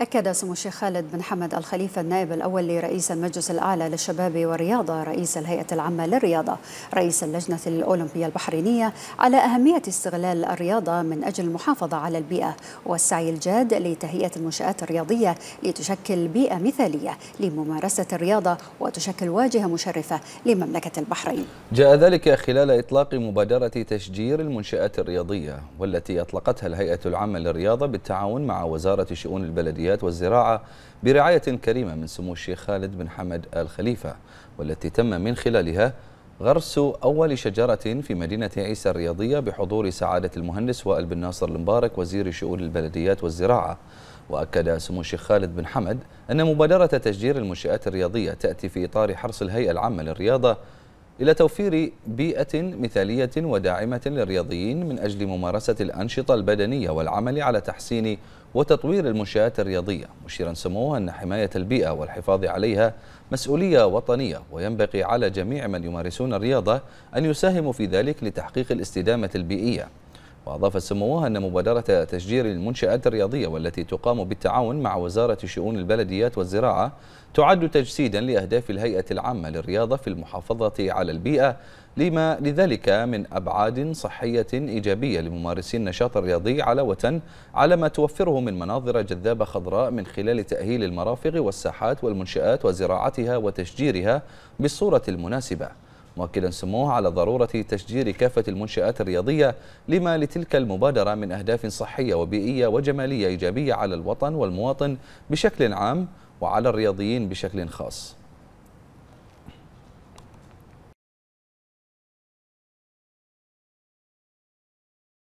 أكد سمو الشيخ خالد بن حمد الخليفة النائب الأول لرئيس المجلس الأعلى للشباب والرياضة رئيس الهيئة العامة للرياضة رئيس اللجنة الأولمبية البحرينية على أهمية استغلال الرياضة من أجل المحافظة على البيئة والسعي الجاد لتهيئة المنشآت الرياضية لتشكل بيئة مثالية لممارسة الرياضة وتشكل واجهة مشرفة لمملكة البحرين جاء ذلك خلال إطلاق مبادرة تشجير المنشآت الرياضية والتي أطلقتها الهيئة العامة للرياضة بالتعاون مع وزارة شؤون البلدية الحيويات والزراعة برعاية كريمة من سمو الشيخ خالد بن حمد آل خليفة والتي تم من خلالها غرس أول شجرة في مدينة عيسى الرياضية بحضور سعادة المهندس وائل بن ناصر المبارك وزير شؤون البلديات والزراعة وأكد سمو الشيخ خالد بن حمد أن مبادرة تشجير المنشآت الرياضية تأتي في إطار حرص الهيئة العامة للرياضة إلى توفير بيئة مثالية وداعمة للرياضيين من أجل ممارسة الأنشطة البدنية والعمل على تحسين وتطوير المنشآت الرياضية مشيرا سموه أن حماية البيئة والحفاظ عليها مسؤولية وطنية وينبغي على جميع من يمارسون الرياضة أن يساهموا في ذلك لتحقيق الاستدامة البيئية وأضاف سموها أن مبادرة تشجير المنشآت الرياضية والتي تقام بالتعاون مع وزارة شؤون البلديات والزراعة تعد تجسيدا لأهداف الهيئة العامة للرياضة في المحافظة على البيئة لما لذلك من أبعاد صحية إيجابية لممارسي النشاط الرياضي علاوة على ما توفره من مناظر جذابة خضراء من خلال تأهيل المرافق والساحات والمنشآت وزراعتها وتشجيرها بالصورة المناسبة مؤكدا سموه على ضرورة تشجير كافة المنشآت الرياضية لما لتلك المبادرة من أهداف صحية وبيئية وجمالية إيجابية على الوطن والمواطن بشكل عام وعلى الرياضيين بشكل خاص